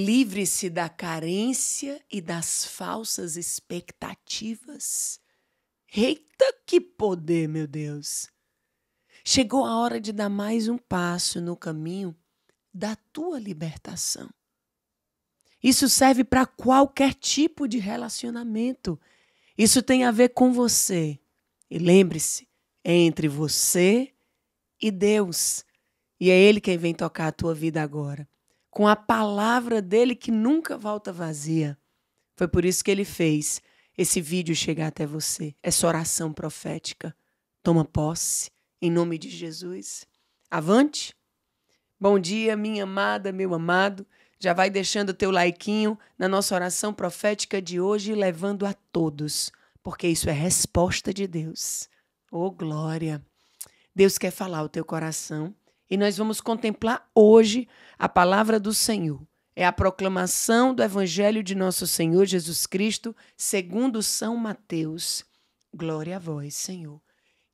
Livre-se da carência e das falsas expectativas. Eita, que poder, meu Deus! Chegou a hora de dar mais um passo no caminho da tua libertação. Isso serve para qualquer tipo de relacionamento. Isso tem a ver com você. E lembre-se, é entre você e Deus. E é Ele quem vem tocar a tua vida agora com a palavra dele que nunca volta vazia. Foi por isso que ele fez esse vídeo chegar até você, essa oração profética. Toma posse, em nome de Jesus. Avante! Bom dia, minha amada, meu amado. Já vai deixando o teu laiquinho na nossa oração profética de hoje, levando a todos, porque isso é resposta de Deus. Oh, glória! Deus quer falar o teu coração. E nós vamos contemplar hoje a palavra do Senhor. É a proclamação do Evangelho de nosso Senhor Jesus Cristo, segundo São Mateus. Glória a vós, Senhor.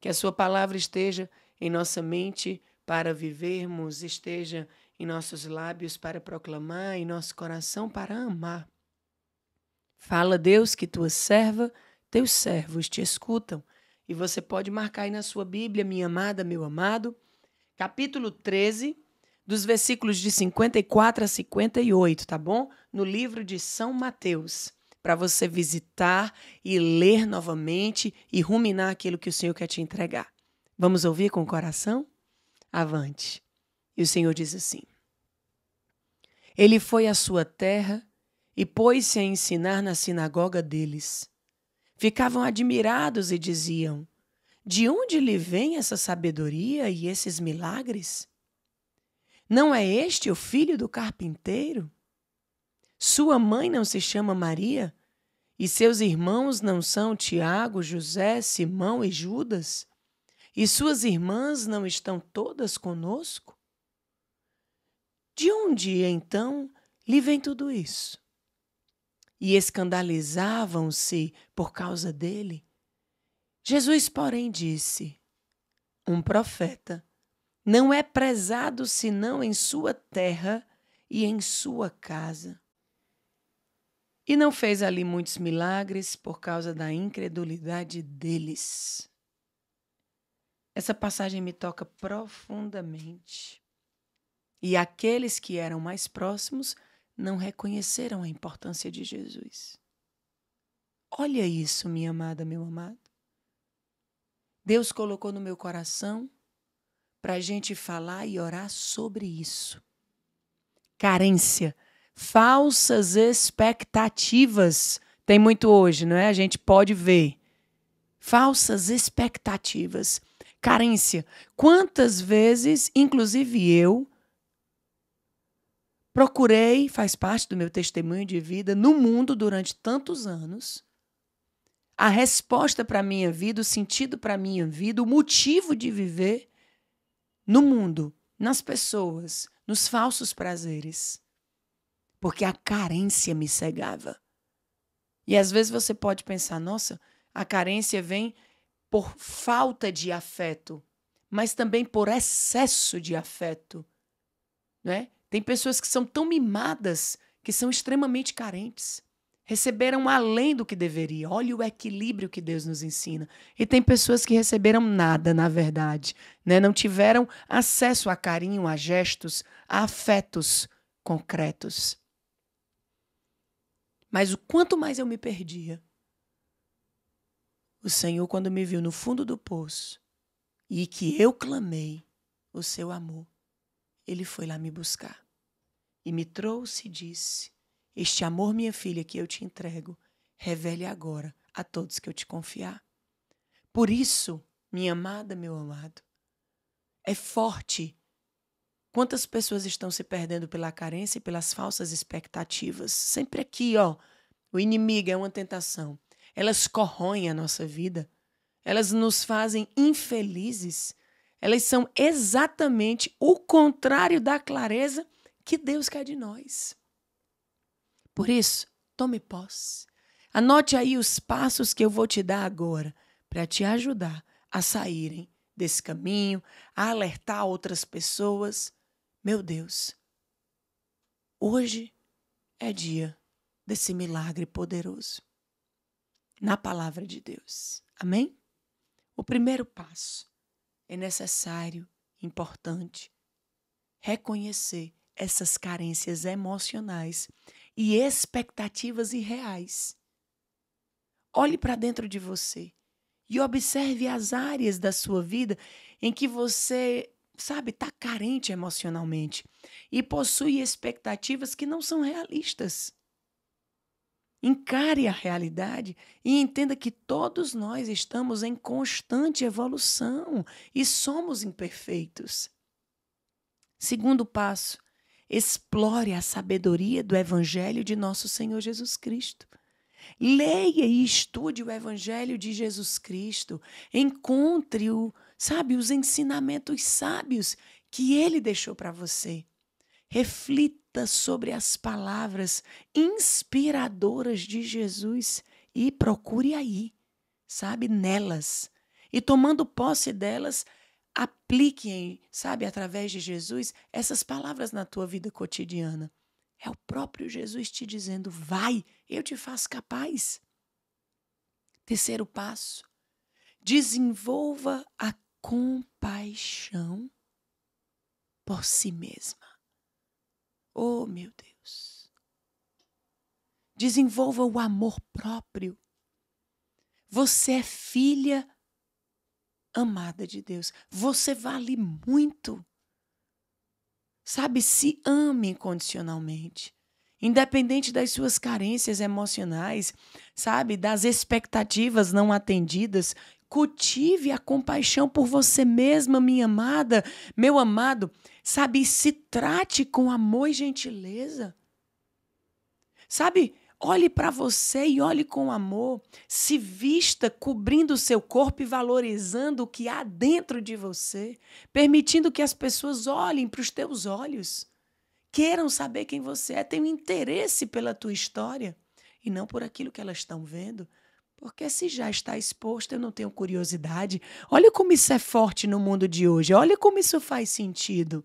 Que a Sua palavra esteja em nossa mente para vivermos, esteja em nossos lábios para proclamar, em nosso coração para amar. Fala, Deus, que tua serva, teus servos te escutam. E você pode marcar aí na sua Bíblia, minha amada, meu amado capítulo 13, dos versículos de 54 a 58, tá bom? No livro de São Mateus, para você visitar e ler novamente e ruminar aquilo que o Senhor quer te entregar. Vamos ouvir com o coração? Avante. E o Senhor diz assim: Ele foi à sua terra e pôs-se a ensinar na sinagoga deles. Ficavam admirados e diziam: de onde lhe vem essa sabedoria e esses milagres? Não é este o filho do carpinteiro? Sua mãe não se chama Maria? E seus irmãos não são Tiago, José, Simão e Judas? E suas irmãs não estão todas conosco? De onde, então, lhe vem tudo isso? E escandalizavam-se por causa dele. Jesus, porém, disse: Um profeta não é prezado senão em sua terra e em sua casa. E não fez ali muitos milagres por causa da incredulidade deles. Essa passagem me toca profundamente. E aqueles que eram mais próximos não reconheceram a importância de Jesus. Olha isso, minha amada, meu amado. Deus colocou no meu coração para a gente falar e orar sobre isso. Carência, falsas expectativas. Tem muito hoje, não é? A gente pode ver. Falsas expectativas. Carência. Quantas vezes, inclusive eu, procurei, faz parte do meu testemunho de vida, no mundo durante tantos anos, a resposta para a minha vida, o sentido para a minha vida, o motivo de viver no mundo, nas pessoas, nos falsos prazeres. Porque a carência me cegava. E às vezes você pode pensar, nossa, a carência vem por falta de afeto, mas também por excesso de afeto. Né? Tem pessoas que são tão mimadas que são extremamente carentes receberam além do que deveria. Olha o equilíbrio que Deus nos ensina. E tem pessoas que receberam nada, na verdade, né? Não tiveram acesso a carinho, a gestos, a afetos concretos. Mas o quanto mais eu me perdia, o Senhor, quando me viu no fundo do poço e que eu clamei o seu amor, ele foi lá me buscar e me trouxe e disse: este amor, minha filha, que eu te entrego, revele agora a todos que eu te confiar. Por isso, minha amada, meu amado, é forte. Quantas pessoas estão se perdendo pela carência e pelas falsas expectativas? Sempre aqui, ó. O inimigo é uma tentação. Elas corroem a nossa vida. Elas nos fazem infelizes. Elas são exatamente o contrário da clareza que Deus quer de nós. Por isso, tome posse. Anote aí os passos que eu vou te dar agora para te ajudar a saírem desse caminho, a alertar outras pessoas. Meu Deus, hoje é dia desse milagre poderoso na palavra de Deus. Amém? O primeiro passo é necessário, importante, reconhecer essas carências emocionais e expectativas irreais. Olhe para dentro de você e observe as áreas da sua vida em que você, sabe, está carente emocionalmente e possui expectativas que não são realistas. Encare a realidade e entenda que todos nós estamos em constante evolução e somos imperfeitos. Segundo passo, Explore a sabedoria do Evangelho de nosso Senhor Jesus Cristo. Leia e estude o Evangelho de Jesus Cristo. Encontre-o, sabe, os ensinamentos sábios que ele deixou para você. Reflita sobre as palavras inspiradoras de Jesus e procure aí, sabe, nelas. E tomando posse delas, apliquem, sabe, através de Jesus, essas palavras na tua vida cotidiana. É o próprio Jesus te dizendo: vai, eu te faço capaz. Terceiro passo: desenvolva a compaixão por si mesma. Oh, meu Deus! Desenvolva o amor próprio. Você é filha amada de Deus. Você vale muito. Sabe, se ame incondicionalmente. Independente das suas carências emocionais, sabe, das expectativas não atendidas, cultive a compaixão por você mesma, minha amada, meu amado. Sabe, se trate com amor e gentileza. Sabe, Olhe para você e olhe com amor. Se vista cobrindo o seu corpo e valorizando o que há dentro de você, permitindo que as pessoas olhem para os teus olhos, queiram saber quem você é, tenham interesse pela tua história e não por aquilo que elas estão vendo. Porque se já está exposto, eu não tenho curiosidade. Olha como isso é forte no mundo de hoje. Olha como isso faz sentido.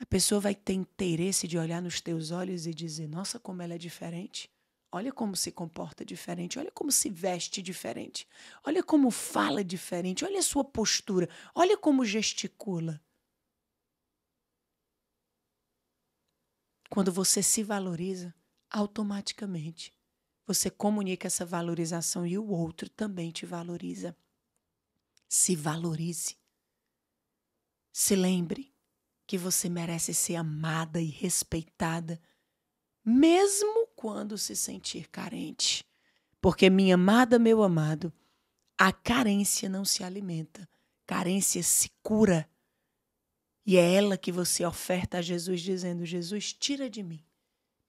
A pessoa vai ter interesse de olhar nos teus olhos e dizer: nossa, como ela é diferente. Olha como se comporta diferente, olha como se veste diferente, olha como fala diferente, olha a sua postura, olha como gesticula. Quando você se valoriza, automaticamente você comunica essa valorização e o outro também te valoriza. Se valorize. Se lembre que você merece ser amada e respeitada, mesmo quando se sentir carente. Porque, minha amada, meu amado, a carência não se alimenta, carência se cura. E é ela que você oferta a Jesus, dizendo: Jesus, tira de mim,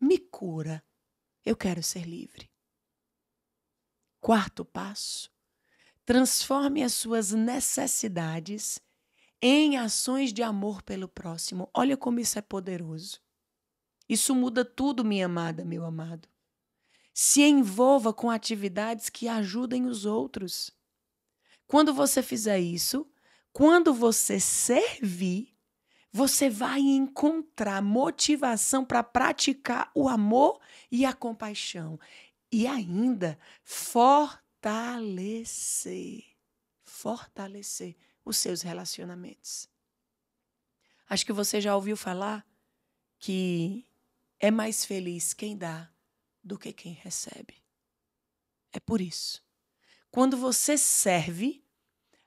me cura, eu quero ser livre. Quarto passo: transforme as suas necessidades em ações de amor pelo próximo. Olha como isso é poderoso. Isso muda tudo, minha amada, meu amado. Se envolva com atividades que ajudem os outros. Quando você fizer isso, quando você servir, você vai encontrar motivação para praticar o amor e a compaixão. E ainda fortalecer. Fortalecer os seus relacionamentos. Acho que você já ouviu falar que é mais feliz quem dá do que quem recebe. É por isso. Quando você serve,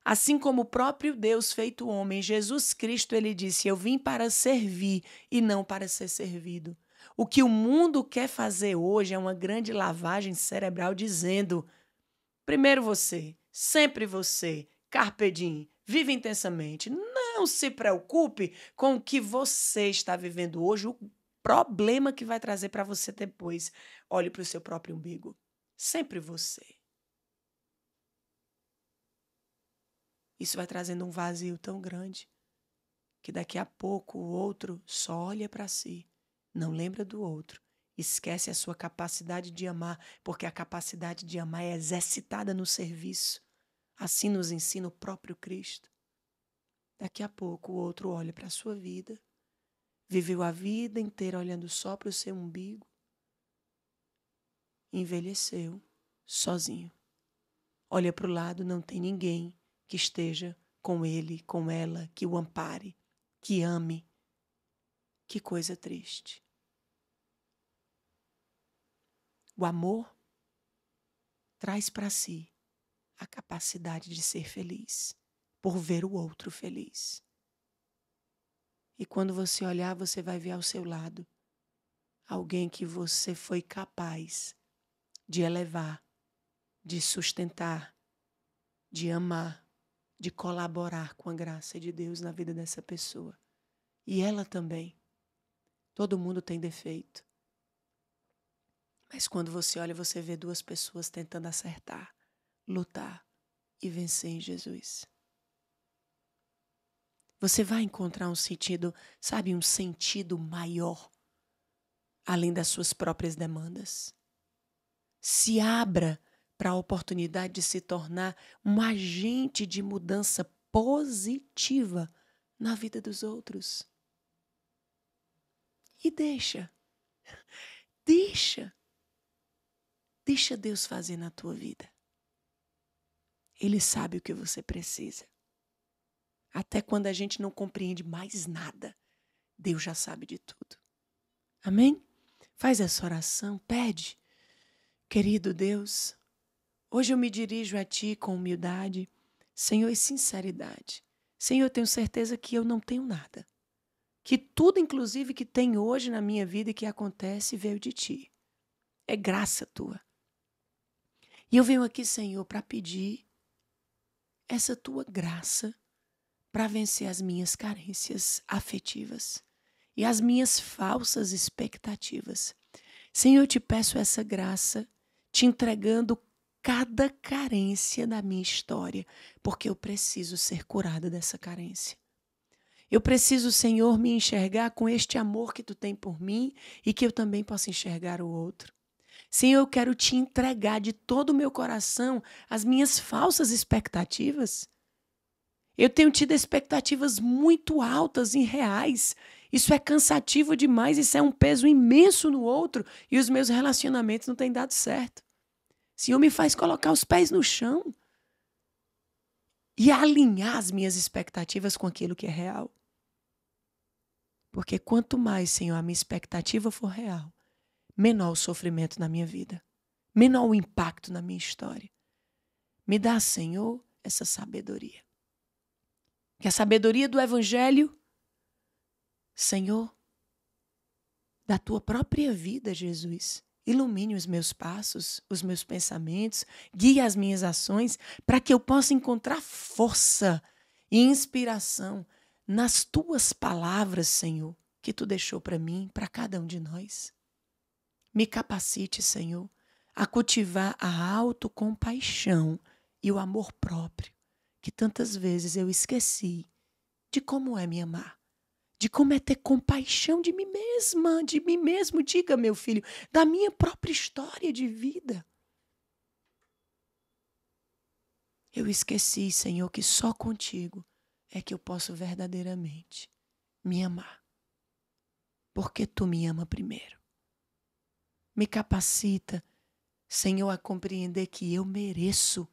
assim como o próprio Deus feito homem, Jesus Cristo, ele disse: Eu vim para servir e não para ser servido. O que o mundo quer fazer hoje é uma grande lavagem cerebral dizendo: primeiro você, sempre você, carpedim. Vive intensamente. Não se preocupe com o que você está vivendo hoje, o problema que vai trazer para você depois. Olhe para o seu próprio umbigo. Sempre você. Isso vai trazendo um vazio tão grande que daqui a pouco o outro só olha para si, não lembra do outro, esquece a sua capacidade de amar, porque a capacidade de amar é exercitada no serviço. Assim nos ensina o próprio Cristo. Daqui a pouco o outro olha para a sua vida, viveu a vida inteira olhando só para o seu umbigo, envelheceu sozinho. Olha para o lado, não tem ninguém que esteja com ele, com ela, que o ampare, que ame. Que coisa triste. O amor traz para si a capacidade de ser feliz, por ver o outro feliz. E quando você olhar, você vai ver ao seu lado alguém que você foi capaz de elevar, de sustentar, de amar, de colaborar com a graça de Deus na vida dessa pessoa. E ela também. Todo mundo tem defeito. Mas quando você olha, você vê duas pessoas tentando acertar lutar e vencer em Jesus. Você vai encontrar um sentido, sabe, um sentido maior, além das suas próprias demandas. Se abra para a oportunidade de se tornar um agente de mudança positiva na vida dos outros. E deixa, deixa, deixa Deus fazer na tua vida. Ele sabe o que você precisa. Até quando a gente não compreende mais nada, Deus já sabe de tudo. Amém? Faz essa oração, pede. Querido Deus, hoje eu me dirijo a Ti com humildade, Senhor, e sinceridade. Senhor, eu tenho certeza que eu não tenho nada. Que tudo, inclusive, que tem hoje na minha vida e que acontece, veio de Ti. É graça Tua. E eu venho aqui, Senhor, para pedir essa tua graça para vencer as minhas carências afetivas e as minhas falsas expectativas. Senhor, eu te peço essa graça, te entregando cada carência da minha história, porque eu preciso ser curada dessa carência. Eu preciso, Senhor, me enxergar com este amor que tu tem por mim e que eu também possa enxergar o outro. Senhor, eu quero te entregar de todo o meu coração as minhas falsas expectativas. Eu tenho tido expectativas muito altas e reais. Isso é cansativo demais, isso é um peso imenso no outro e os meus relacionamentos não têm dado certo. Senhor, me faz colocar os pés no chão e alinhar as minhas expectativas com aquilo que é real. Porque quanto mais, Senhor, a minha expectativa for real, menor o sofrimento na minha vida, menor o impacto na minha história. Me dá, Senhor, essa sabedoria. Que a sabedoria do Evangelho, Senhor, da tua própria vida, Jesus, ilumine os meus passos, os meus pensamentos, guie as minhas ações, para que eu possa encontrar força e inspiração nas tuas palavras, Senhor, que tu deixou para mim, para cada um de nós. Me capacite, Senhor, a cultivar a autocompaixão e o amor próprio, que tantas vezes eu esqueci de como é me amar, de como é ter compaixão de mim mesma, de mim mesmo, diga, meu filho, da minha própria história de vida. Eu esqueci, Senhor, que só contigo é que eu posso verdadeiramente me amar. Porque tu me ama primeiro me capacita, Senhor, a compreender que eu mereço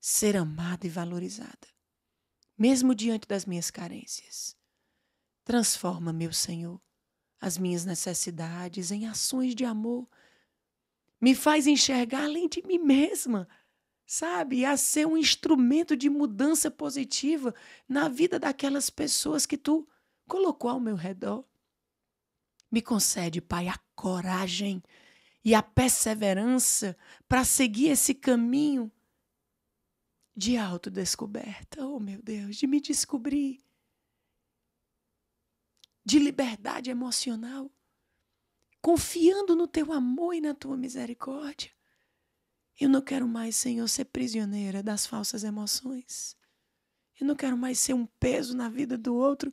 ser amada e valorizada, mesmo diante das minhas carências. Transforma, meu Senhor, as minhas necessidades em ações de amor. Me faz enxergar além de mim mesma, sabe? A ser um instrumento de mudança positiva na vida daquelas pessoas que tu colocou ao meu redor. Me concede, Pai, a coragem e a perseverança para seguir esse caminho de autodescoberta. Oh, meu Deus, de me descobrir. De liberdade emocional. Confiando no teu amor e na tua misericórdia. Eu não quero mais, Senhor, ser prisioneira das falsas emoções. Eu não quero mais ser um peso na vida do outro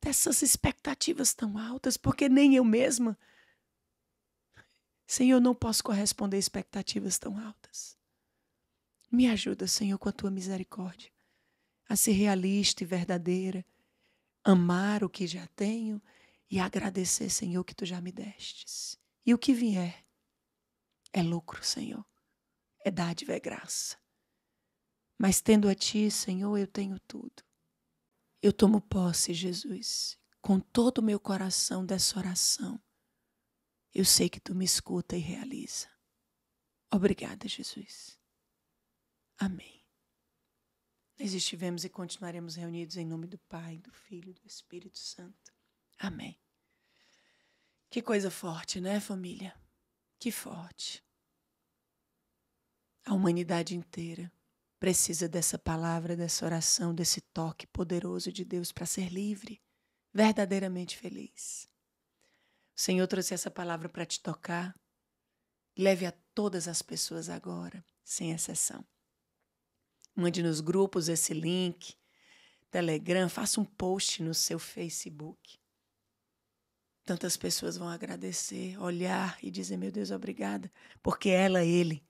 dessas expectativas tão altas, porque nem eu mesma Senhor, eu não posso corresponder a expectativas tão altas. Me ajuda, Senhor, com a tua misericórdia, a ser realista e verdadeira, amar o que já tenho e agradecer, Senhor, que tu já me destes. E o que vier é lucro, Senhor, é dádiva, é graça. Mas tendo a ti, Senhor, eu tenho tudo. Eu tomo posse, Jesus, com todo o meu coração dessa oração eu sei que tu me escuta e realiza. Obrigada, Jesus. Amém. Nós estivemos e continuaremos reunidos em nome do Pai, do Filho e do Espírito Santo. Amém. Que coisa forte, né, família? Que forte. A humanidade inteira precisa dessa palavra, dessa oração, desse toque poderoso de Deus para ser livre, verdadeiramente feliz. Senhor trouxe essa palavra para te tocar. Leve a todas as pessoas agora, sem exceção. Mande nos grupos esse link, Telegram, faça um post no seu Facebook. Tantas pessoas vão agradecer, olhar e dizer: Meu Deus, obrigada, porque ela, ele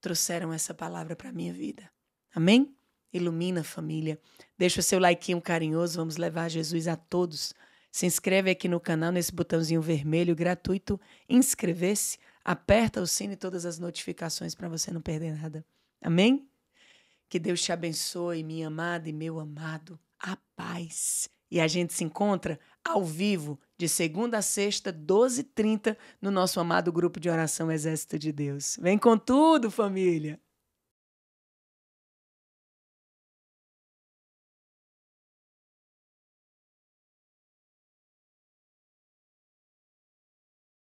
trouxeram essa palavra para a minha vida. Amém? Ilumina a família. Deixa o seu like carinhoso, vamos levar Jesus a todos. Se inscreve aqui no canal nesse botãozinho vermelho gratuito, inscrever-se, aperta o sino e todas as notificações para você não perder nada. Amém? Que Deus te abençoe, minha amada e meu amado. A paz. E a gente se encontra ao vivo de segunda a sexta, 12h30, no nosso amado grupo de oração Exército de Deus. Vem com tudo, família!